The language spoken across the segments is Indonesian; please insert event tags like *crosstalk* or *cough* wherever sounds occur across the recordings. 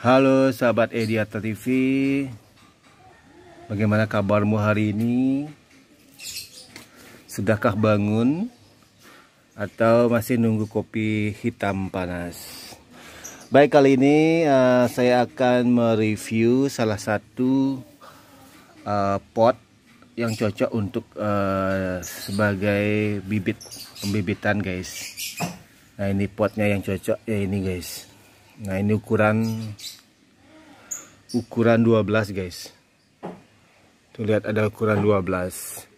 Halo sahabat Ediata TV Bagaimana kabarmu hari ini? Sudahkah bangun? Atau masih nunggu kopi hitam panas? Baik kali ini uh, saya akan mereview salah satu uh, pot yang cocok untuk uh, sebagai bibit pembibitan guys Nah ini potnya yang cocok ya ini guys Nah ini ukuran ukuran 12 guys. Tuh lihat ada ukuran 12.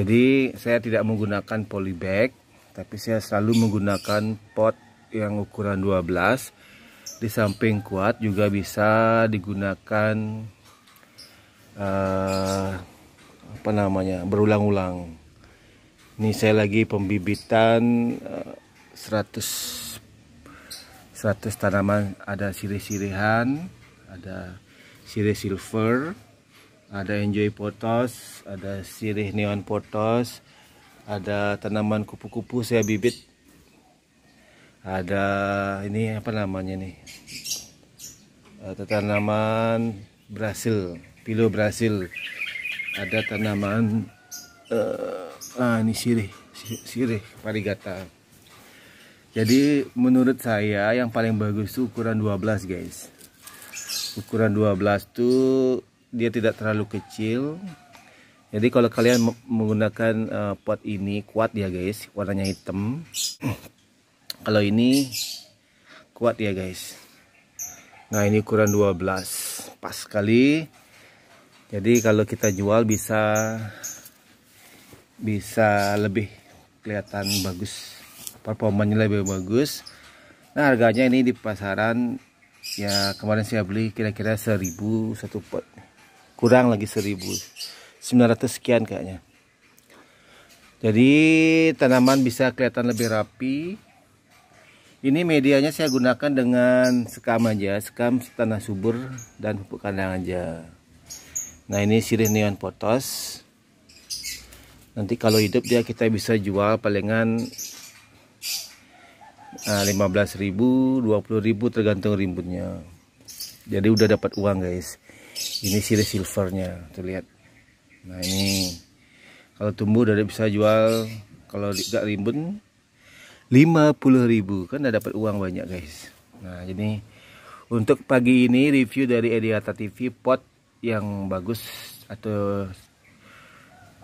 Jadi saya tidak menggunakan polybag tapi saya selalu menggunakan pot yang ukuran 12. Di samping kuat juga bisa digunakan uh, apa namanya? berulang-ulang. Ini saya lagi pembibitan uh, eh, 100 100 tanaman ada sirih-sirihan, ada sirih silver, ada enjoy potos, ada sirih neon potos, ada tanaman kupu-kupu saya bibit. Ada ini apa namanya nih? Ada tanaman Brasil, pilo Brasil. Ada tanaman uh, ah ini sirih, sirih parigata jadi menurut saya yang paling bagus itu ukuran 12 guys ukuran 12 itu dia tidak terlalu kecil jadi kalau kalian menggunakan uh, pot ini kuat ya guys warnanya hitam *clears throat* kalau ini kuat ya guys nah ini ukuran 12 pas sekali jadi kalau kita jual bisa bisa lebih kelihatan bagus performanya lebih bagus nah harganya ini di pasaran ya kemarin saya beli kira-kira 1000 satu pot kurang lagi 1000 900 sekian kayaknya jadi tanaman bisa kelihatan lebih rapi ini medianya saya gunakan dengan sekam aja sekam tanah subur dan pupuk kandang aja nah ini sirih neon potos nanti kalau hidup dia kita bisa jual palingan 15.000 eh, 20.000 tergantung rimbunnya jadi udah dapat uang guys ini sili silvernya tuh lihat nah ini kalau tumbuh udah bisa jual kalau tidak rimbun 50.000 kan udah dapat uang banyak guys nah jadi untuk pagi ini review dari Ediata TV pot yang bagus atau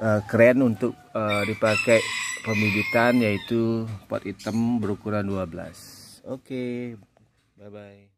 uh, keren untuk uh, dipakai pembibitan yaitu pot hitam berukuran 12 oke okay, bye bye